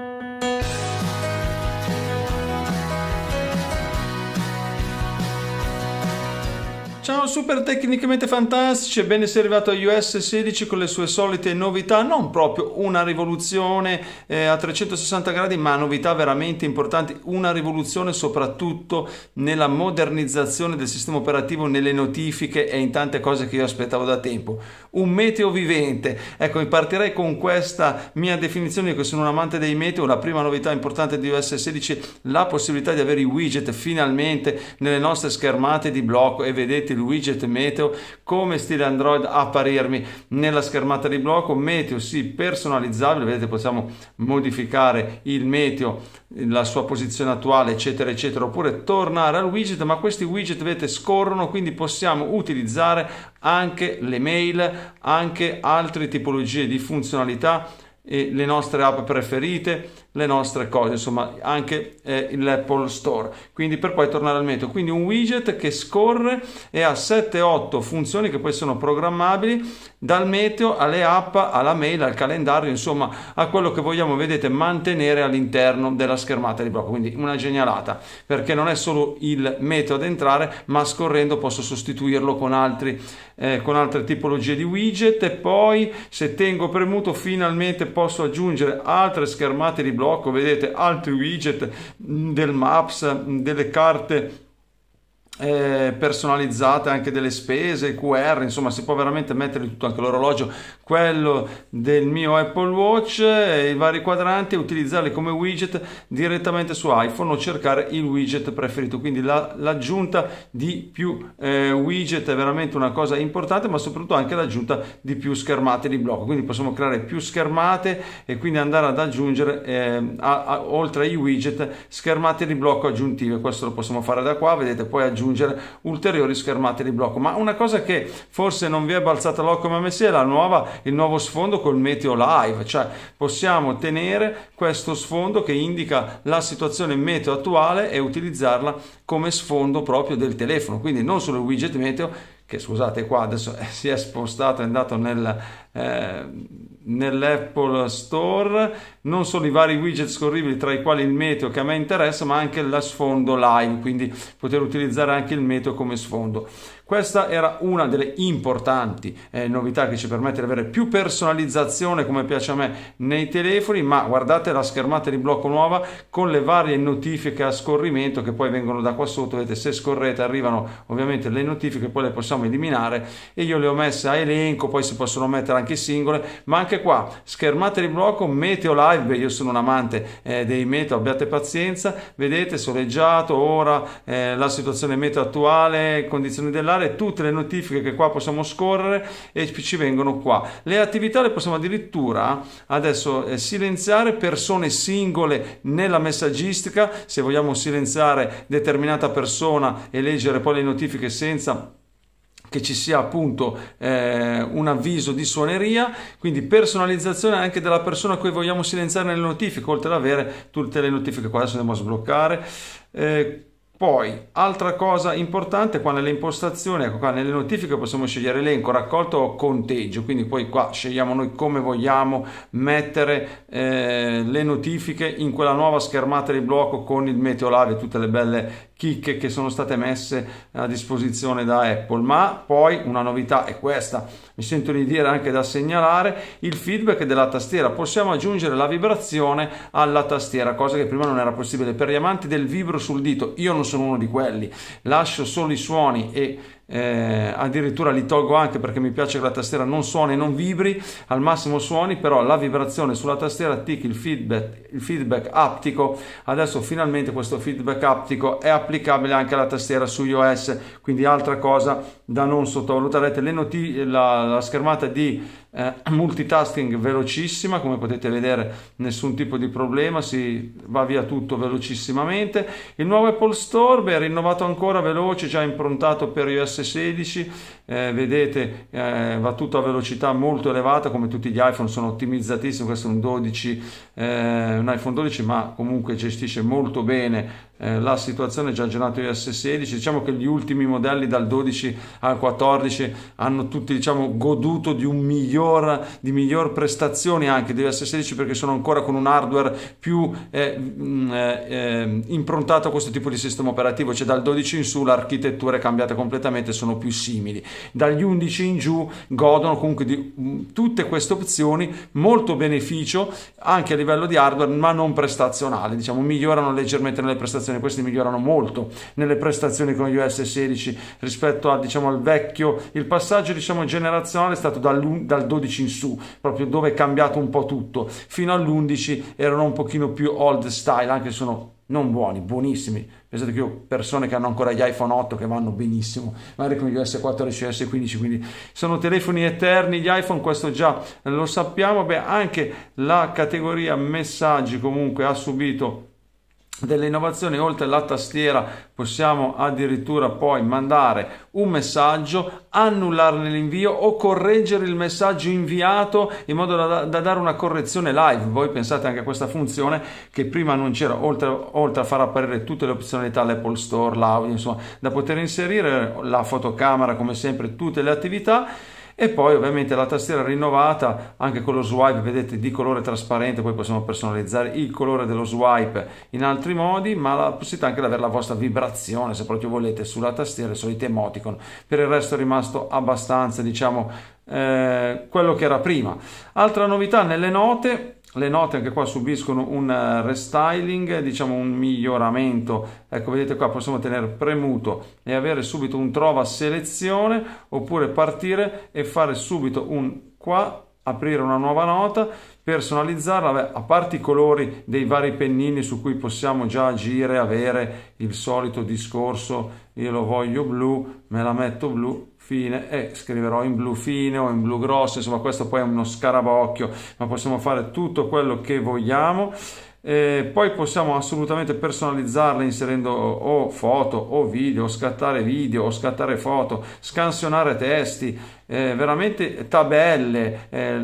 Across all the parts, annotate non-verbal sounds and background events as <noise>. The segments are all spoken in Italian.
Thank you. Ciao super tecnicamente fantastici, e si è arrivato a iOS 16 con le sue solite novità, non proprio una rivoluzione eh, a 360 gradi, ma novità veramente importanti, una rivoluzione soprattutto nella modernizzazione del sistema operativo, nelle notifiche e in tante cose che io aspettavo da tempo. Un meteo vivente, ecco, partirei con questa mia definizione, che sono un amante dei meteo, la prima novità importante di iOS 16, la possibilità di avere i widget finalmente nelle nostre schermate di blocco e vedete il widget Meteo come stile Android apparirmi nella schermata di blocco. Meteo sì, personalizzabile, vedete possiamo modificare il meteo, la sua posizione attuale, eccetera, eccetera, oppure tornare al widget, ma questi widget vedete scorrono, quindi possiamo utilizzare anche le mail, anche altre tipologie di funzionalità eh, le nostre app preferite, le nostre cose, insomma anche eh, l'Apple Store. Quindi per poi tornare al metodo, quindi un widget che scorre e ha 7-8 funzioni che poi sono programmabili dal meteo alle app, alla mail, al calendario, insomma a quello che vogliamo, vedete, mantenere all'interno della schermata di blocco. Quindi una genialata, perché non è solo il meteo ad entrare, ma scorrendo posso sostituirlo con, altri, eh, con altre tipologie di widget e poi se tengo premuto finalmente posso aggiungere altre schermate di blocco, vedete altri widget mm, del Maps, mm, delle carte eh, personalizzate anche delle spese, QR, insomma si può veramente mettere tutto anche l'orologio quello del mio Apple Watch e i vari quadranti e utilizzarli come widget direttamente su iPhone o cercare il widget preferito. Quindi la, l'aggiunta di più eh, widget è veramente una cosa importante, ma soprattutto anche l'aggiunta di più schermate di blocco. Quindi possiamo creare più schermate e quindi andare ad aggiungere eh, a, a, oltre ai widget schermate di blocco aggiuntive. Questo lo possiamo fare da qua, vedete, poi aggiungere ulteriori schermate di blocco. Ma una cosa che forse non vi è balzata l'occhio come a me sia la nuova il nuovo sfondo col meteo live, cioè possiamo tenere questo sfondo che indica la situazione meteo attuale e utilizzarla come sfondo proprio del telefono, quindi non solo il widget meteo che scusate qua adesso eh, si è spostato, è andato nel, eh, nell'Apple Store, non solo i vari widget scorribili tra i quali il meteo che a me interessa, ma anche la sfondo live, quindi poter utilizzare anche il meteo come sfondo. Questa era una delle importanti eh, novità che ci permette di avere più personalizzazione come piace a me nei telefoni, ma guardate la schermata di blocco nuova con le varie notifiche a scorrimento che poi vengono da qua sotto, vedete se scorrete arrivano ovviamente le notifiche, poi le possiamo eliminare e io le ho messe a elenco, poi si possono mettere anche anche singole, ma anche qua schermate di blocco, meteo live, io sono un amante eh, dei meteo, abbiate pazienza, vedete soleggiato, ora eh, la situazione meteo attuale, condizioni dell'aria, tutte le notifiche che qua possiamo scorrere e ci vengono qua. Le attività le possiamo addirittura adesso eh, silenziare persone singole nella messaggistica, se vogliamo silenziare determinata persona e leggere poi le notifiche senza che ci sia appunto eh, un avviso di suoneria, quindi personalizzazione anche della persona a cui vogliamo silenziare nelle notifiche, oltre ad avere tutte le notifiche qua, adesso andiamo a sbloccare. Eh, poi, altra cosa importante, qua nelle impostazioni, ecco qua nelle notifiche possiamo scegliere elenco, raccolto o conteggio, quindi poi qua scegliamo noi come vogliamo mettere eh, le notifiche in quella nuova schermata di blocco con il Meteolave e tutte le belle chicche che sono state messe a disposizione da Apple, ma poi una novità è questa, mi sento di dire anche da segnalare, il feedback della tastiera, possiamo aggiungere la vibrazione alla tastiera, cosa che prima non era possibile, per gli amanti del vibro sul dito, io non sono uno di quelli, lascio solo i suoni e eh, addirittura li tolgo anche perché mi piace che la tastiera non suoni e non vibri, al massimo suoni, però la vibrazione sulla tastiera tic il feedback, il feedback aptico, adesso finalmente questo feedback aptico è applicabile anche alla tastiera su iOS, quindi altra cosa da non sottovalutare, la, la, schermata di eh, multitasking velocissima come potete vedere nessun tipo di problema si va via tutto velocissimamente il nuovo Apple Store beh, è rinnovato ancora veloce già improntato per iOS 16 eh, vedete eh, va tutto a velocità molto elevata come tutti gli iPhone sono ottimizzatissimi questo è un 12 eh, un iPhone 12 ma comunque gestisce molto bene eh, la situazione già gelato iOS 16 diciamo che gli ultimi modelli dal 12 al 14 hanno tutti diciamo goduto di un miglior di miglior prestazioni anche di iOS 16 perché sono ancora con un hardware più eh, mh, mm, eh, eh, improntato a questo tipo di sistema operativo cioè dal 12 in su l'architettura è cambiata completamente sono più simili dagli 11 in giù godono comunque di mh, mm, tutte queste opzioni molto beneficio anche a livello di hardware ma non prestazionale diciamo migliorano leggermente nelle prestazioni prestazioni, questi migliorano molto nelle prestazioni con iOS 16 rispetto a, diciamo, al vecchio, il passaggio diciamo, generazionale è stato dal, dal 12 in su, proprio dove è cambiato un po' tutto, fino all'11 erano un pochino più old style, anche se sono non buoni, buonissimi. Pensate che io ho persone che hanno ancora gli iPhone 8 che vanno benissimo, magari con gli s 14 e s 15, quindi sono telefoni eterni gli iPhone, questo già lo sappiamo. Beh, anche la categoria messaggi comunque ha subito delle innovazioni oltre la tastiera possiamo addirittura poi mandare un messaggio annullarne l'invio o correggere il messaggio inviato in modo da, da, dare una correzione live voi pensate anche a questa funzione che prima non c'era oltre, oltre a far apparire tutte le opzionalità l'Apple Store l'audio insomma da poter inserire la fotocamera come sempre tutte le attività e poi ovviamente la tastiera rinnovata anche con lo swipe vedete di colore trasparente poi possiamo personalizzare il colore dello swipe in altri modi ma la possibilità anche di avere la vostra vibrazione se proprio volete sulla tastiera i soliti emoticon per il resto è rimasto abbastanza diciamo eh, quello che era prima altra novità nelle note le note anche qua subiscono un eh, restyling, diciamo un miglioramento. Ecco, vedete qua possiamo tenere premuto e avere subito un trova selezione oppure partire e fare subito un qua, aprire una nuova nota personalizzarla, beh, a parte i colori dei vari pennini su cui possiamo già agire, avere il solito discorso, io lo voglio blu, me la metto blu, fine, e scriverò in blu fine o in blu grosso, insomma questo poi è uno scarabocchio, ma possiamo fare tutto quello che vogliamo. E poi possiamo assolutamente personalizzarla inserendo o foto o video, o scattare video o scattare foto, scansionare testi, eh, veramente tabelle, eh,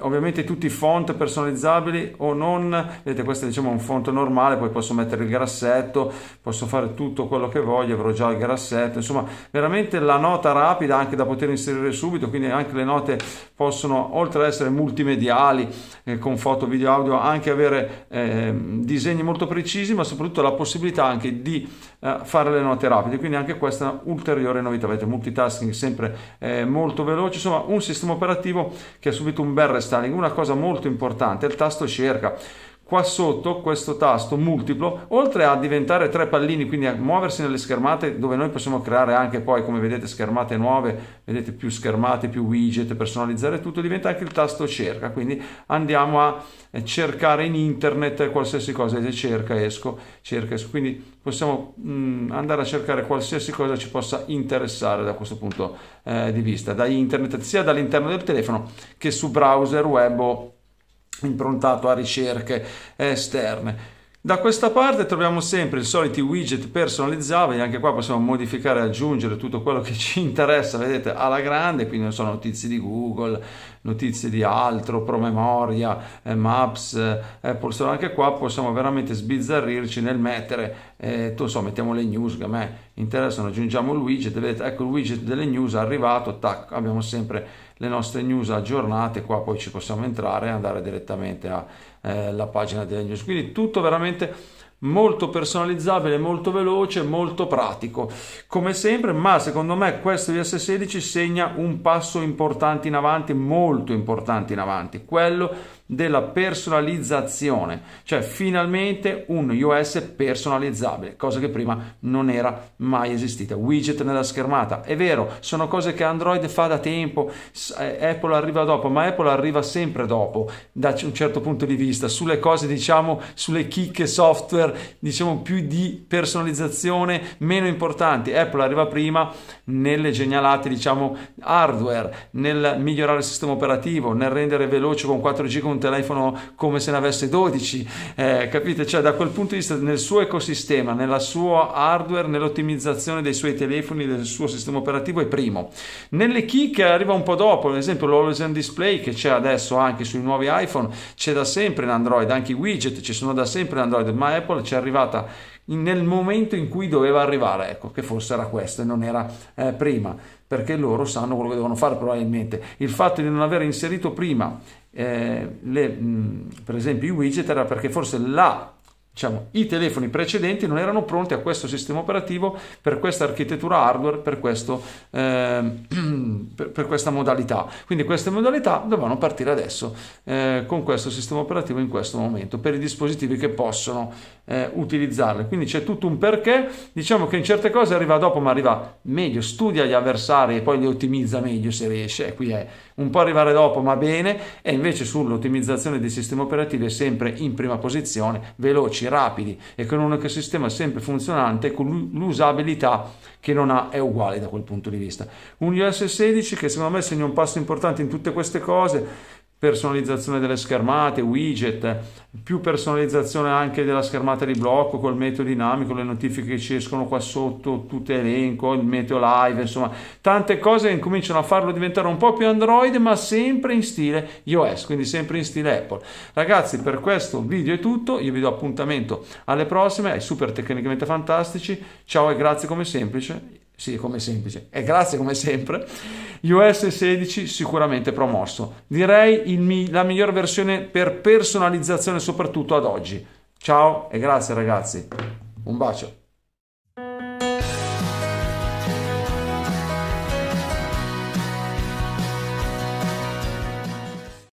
ovviamente tutti i font personalizzabili o non, vedete questo è diciamo un font normale, poi posso mettere il grassetto, posso fare tutto quello che voglio, avrò già il grassetto, insomma veramente la nota rapida anche da poter inserire subito, quindi anche le note possono oltre ad essere multimediali eh, con foto, video, audio, anche avere ehm, disegni molto precisi, ma soprattutto la possibilità anche di eh, fare le note rapide, quindi anche questa è un'ulteriore novità, avete multitasking sempre eh, molto molto veloce, insomma un sistema operativo che ha subito un bel restyling. Una cosa molto importante è il tasto cerca qua sotto questo tasto multiplo oltre a diventare tre pallini quindi a muoversi nelle schermate dove noi possiamo creare anche poi come vedete schermate nuove vedete più schermate più widget personalizzare tutto diventa anche il tasto cerca quindi andiamo a eh, cercare in internet qualsiasi cosa cerca esco cerca esco quindi possiamo mh, mm, andare a cercare qualsiasi cosa ci possa interessare da questo punto eh, di vista da internet sia dall'interno del telefono che su browser web o improntato a ricerche esterne. Da questa parte troviamo sempre i soliti widget personalizzabili, anche qua possiamo modificare e aggiungere tutto quello che ci interessa, vedete, alla grande, quindi non so, notizie di Google, notizie di altro, promemoria, eh, Maps, eh, Apple Store, anche qua possiamo veramente sbizzarrirci nel mettere eh, tu, so, mettiamo le news che a me interessano, aggiungiamo il widget, vedete, ecco il widget delle news è arrivato, tac, abbiamo sempre le nostre news aggiornate, qua poi ci possiamo entrare e andare direttamente alla eh, pagina delle news, quindi tutto veramente molto personalizzabile, molto veloce, molto pratico come sempre ma secondo me questo VS16 segna un passo importante in avanti molto importante in avanti quello della personalizzazione cioè finalmente un iOS personalizzabile cosa che prima non era mai esistita widget nella schermata è vero sono cose che Android fa da tempo eh, Apple arriva dopo ma Apple arriva sempre dopo da un certo punto di vista sulle cose diciamo sulle chicche software feature diciamo più di personalizzazione meno importanti. Apple arriva prima nelle genialate diciamo hardware, nel migliorare il sistema operativo, nel rendere veloce con 4G con un telefono come se ne avesse 12, eh, capite? Cioè da quel punto di vista nel suo ecosistema, nella sua hardware, nell'ottimizzazione dei suoi telefoni, del suo sistema operativo è primo. Nelle key che arriva un po' dopo, ad esempio l'Always Display che c'è adesso anche sui nuovi iPhone, c'è da sempre in Android, anche i widget ci sono da sempre in Android, ma Apple Barcellona ci è arrivata nel momento in cui doveva arrivare, ecco, che forse era questo e non era eh, prima, perché loro sanno quello che devono fare probabilmente. Il fatto di non aver inserito prima, eh, le, mh, mm, per esempio, i widget era perché forse la Diciamo, I telefoni precedenti non erano pronti a questo sistema operativo per questa architettura hardware, per, questo, eh, <clears throat> per, per questa modalità. Quindi queste modalità dovevano partire adesso eh, con questo sistema operativo in questo momento per i dispositivi che possono eh, utilizzarle. Quindi c'è tutto un perché. Diciamo che in certe cose arriva dopo, ma arriva meglio, studia gli avversari e poi li ottimizza meglio se riesce. E qui è un po' arrivare dopo, ma bene. E invece sull'ottimizzazione dei sistemi operativi è sempre in prima posizione, veloce veloci, rapidi e con un ecosistema sempre funzionante con l'usabilità che non ha è uguale da quel punto di vista. Un iOS 16 che secondo me segna un passo importante in tutte queste cose personalizzazione delle schermate, widget, più personalizzazione anche della schermata di blocco col meteo dinamico, le notifiche che ci escono qua sotto, tutto elenco, il meteo live, insomma, tante cose che incominciano a farlo diventare un po' più Android, ma sempre in stile iOS, quindi sempre in stile Apple. Ragazzi, per questo video è tutto, io vi do appuntamento alle prossime, ai super tecnicamente fantastici. Ciao e grazie come semplice. Sì, come semplice. E grazie come sempre iOS 16 sicuramente promosso. Direi mi la miglior versione per personalizzazione soprattutto ad oggi. Ciao e grazie ragazzi. Un bacio.